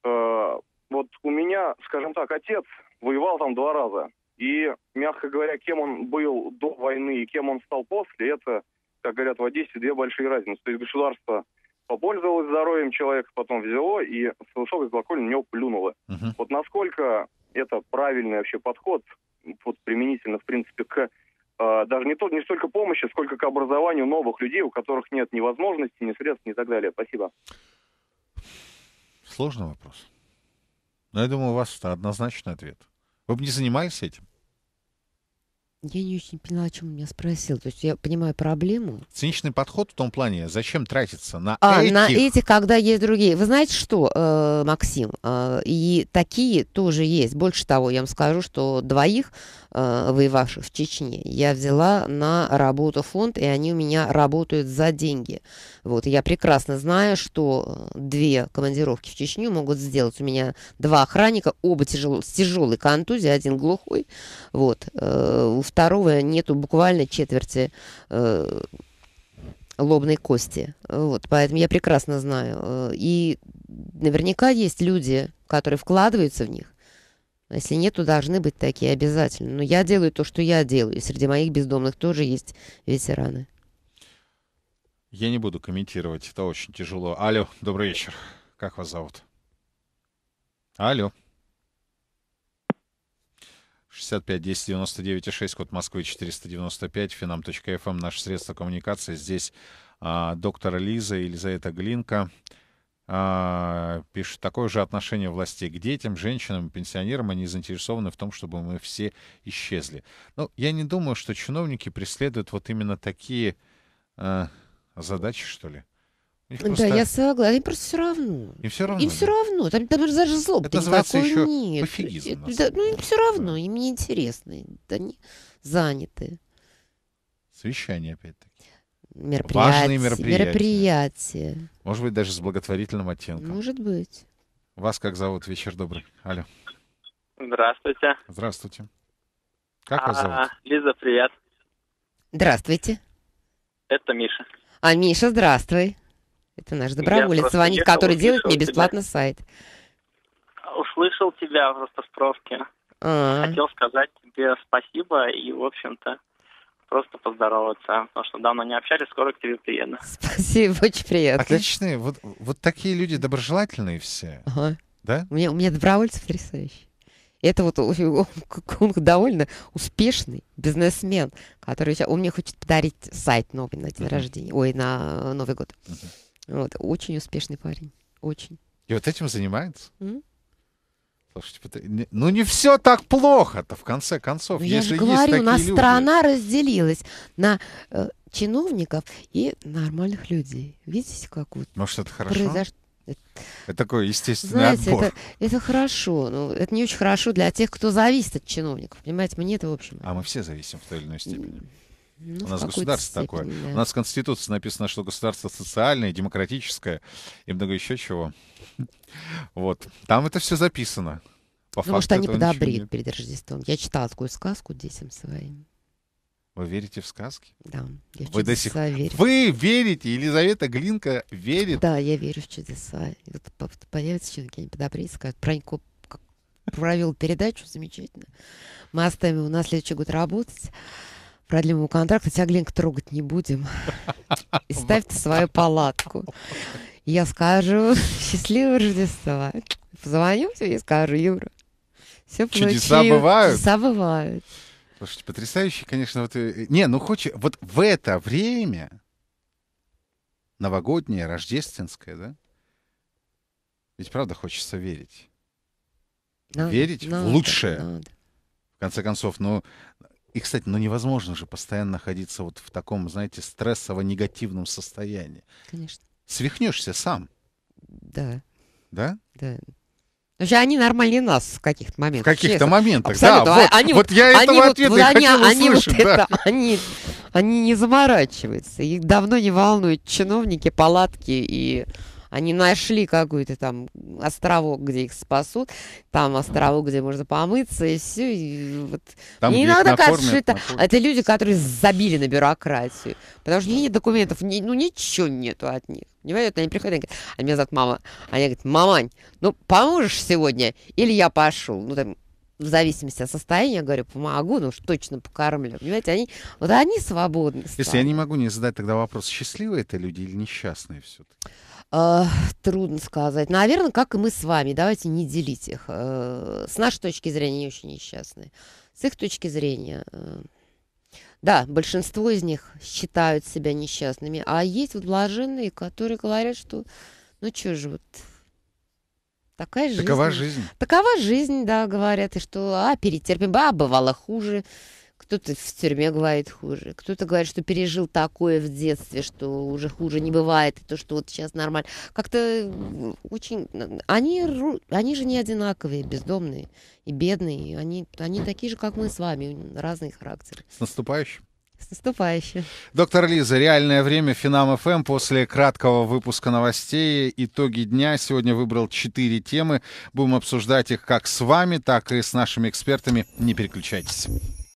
Э, вот у меня, скажем так, отец воевал там два раза. И, мягко говоря, кем он был до войны и кем он стал после, это, как говорят в Одессе, две большие разницы. То есть государство попользовалось здоровьем человека, потом взяло и с высокой колокольни на него плюнуло. Uh-huh. Вот насколько это правильный вообще подход, вот применительно, в принципе, к а, даже не, то, не столько помощи, сколько к образованию новых людей, у которых нет ни возможностей, ни средств, ни так далее. Спасибо. Сложный вопрос. Но я думаю, у вас это однозначный ответ. Вы бы не занимались этим? Я не очень поняла, о чем меня спросил. То есть я понимаю проблему. Циничный подход в том плане, зачем тратиться на а, этих? На этих, когда есть другие. Вы знаете что, э, Максим, э, и такие тоже есть. Больше того, я вам скажу, что двоих Э, воевавших в Чечне, я взяла на работу фонд, и они у меня работают за деньги. Вот, я прекрасно знаю, что э, две командировки в Чечню могут сделать у меня два охранника, оба тяжело, с тяжелой контузией, один глухой, вот, э, у второго нету буквально четверти лобной кости. Вот, поэтому я прекрасно знаю. И наверняка есть люди, которые вкладываются в них, а если нет, то должны быть такие обязательно. Но я делаю то, что я делаю. И среди моих бездомных тоже есть ветераны. Я не буду комментировать, это очень тяжело. Алло, добрый вечер. Как вас зовут? Алло. 65 10 99 6, код Москвы 495, finam.fm, наше средство коммуникации. Здесь а, доктор Лиза, Елизавета Глинка. А, пишет, такое же отношение властей к детям, женщинам, пенсионерам. Они заинтересованы в том, чтобы мы все исчезли. Ну, я не думаю, что чиновники преследуют вот именно такие а, задачи, что ли. Просто... Да, я согласна. Им просто все равно. Им все равно. Им все равно. Там, там даже злоба Это называется еще нет. пофигизм. Э, да, ну, им все равно. Да. Им неинтересно. Они заняты. Совещание, опять-таки мероприятия. Важные мероприятия. мероприятия. Может быть, даже с благотворительным оттенком. Может быть. Вас как зовут? Вечер добрый. Алло. Здравствуйте. Здравствуйте. Как а, вас зовут? Лиза, привет. Здравствуйте. Это Миша. А, Миша, здравствуй. Это наш доброволец звонит, который делает мне бесплатно тебя. сайт. Услышал тебя просто в пробке. А-а-а. Хотел сказать тебе спасибо и, в общем-то, просто поздороваться, потому что давно не общались, скоро к тебе приеду. Спасибо, очень приятно. Отличные, вот, вот такие люди доброжелательные все, ага. да? У меня, у меня добровольцы потрясающие. Это вот он, он довольно успешный бизнесмен, который он мне хочет подарить сайт новый на день uh-huh. рождения, ой, на Новый год. Uh-huh. Вот, очень успешный парень, очень. И вот этим занимается? Mm-hmm. Слушайте, типа, ну не все так плохо-то, в конце концов. Но ну, если я же говорю, у нас люди. страна разделилась на э, чиновников и нормальных людей. Видите, как вот Может, это хорошо? Произош... Это, это такой естественный Знаете, отбор. Это, это хорошо, но это не очень хорошо для тех, кто зависит от чиновников. Понимаете, мне это в общем. А мы все зависим в той или иной степени. Ну, У нас государство степени, такое. Да. У нас в Конституции написано, что государство социальное, демократическое и много еще чего. Вот. Там это все записано. По ну, может, они подобреют перед Рождеством. Я читала такую сказку детям своим. Вы верите в сказки? Да, я в Вы до сих... верю. Вы верите? Елизавета Глинка верит? Да, я верю в чудеса. И вот появится человек, они подобреют, скажут, Пронько провел передачу, замечательно. Мы оставим его на следующий год работать продлим контракта тебя Глинка трогать не будем. И ставь ты свою палатку. И я скажу, счастливого Рождества. Позвоню тебе и скажу, Юра. Все Чудеса бывают. Чудеса бывают. Слушайте, потрясающе, конечно, вот... Э, э, не, ну хочешь... Вот в это время, новогоднее, рождественское, да? Ведь правда хочется верить. Надо, верить надо, в лучшее. Надо. В конце концов, ну, и, кстати, ну невозможно же постоянно находиться вот в таком, знаете, стрессово-негативном состоянии. Конечно. Свихнешься сам. Да. Да? Да. Же они нормальнее нас в каких-то моментах. В каких-то моментах, Абсолютно. да. Вот, они, вот, я они этого вот, ответа вот, и хотел они услышать. Вот да. это, они, они не заморачиваются. Их давно не волнуют чиновники, палатки и они нашли какой-то там островок, где их спасут, там островок, где можно помыться, и все. И вот. Там, Мне иногда кажется, что это, это люди, которые забили на бюрократию, потому что у них нет документов, ни, ну ничего нету от них. Понимаете, они приходят, они говорят, а меня зовут мама. Они говорят, мамань, ну поможешь сегодня, или я пошел. Ну там, в зависимости от состояния, я говорю, помогу, ну уж точно покормлю. Понимаете, они, вот они свободны. Если я не могу не задать тогда вопрос, счастливые это люди или несчастные все-таки? Э, трудно сказать. Наверное, как и мы с вами. Давайте не делить их. Э, с нашей точки зрения они очень несчастные С их точки зрения... Э, да, большинство из них считают себя несчастными. А есть вот блаженные, которые говорят, что ну что же вот такая жизнь. Такова жизнь. Такова жизнь, да, говорят. И что, а, перетерпим. А, бывало хуже. Кто-то в тюрьме говорит хуже, кто-то говорит, что пережил такое в детстве, что уже хуже не бывает, и то, что вот сейчас нормально. Как-то очень... Они, они же не одинаковые, бездомные и бедные. Они, они такие же, как мы с вами, разный характер. С наступающим! С наступающим. Доктор Лиза, реальное время Финам ФМ после краткого выпуска новостей. Итоги дня. Сегодня выбрал четыре темы. Будем обсуждать их как с вами, так и с нашими экспертами. Не переключайтесь.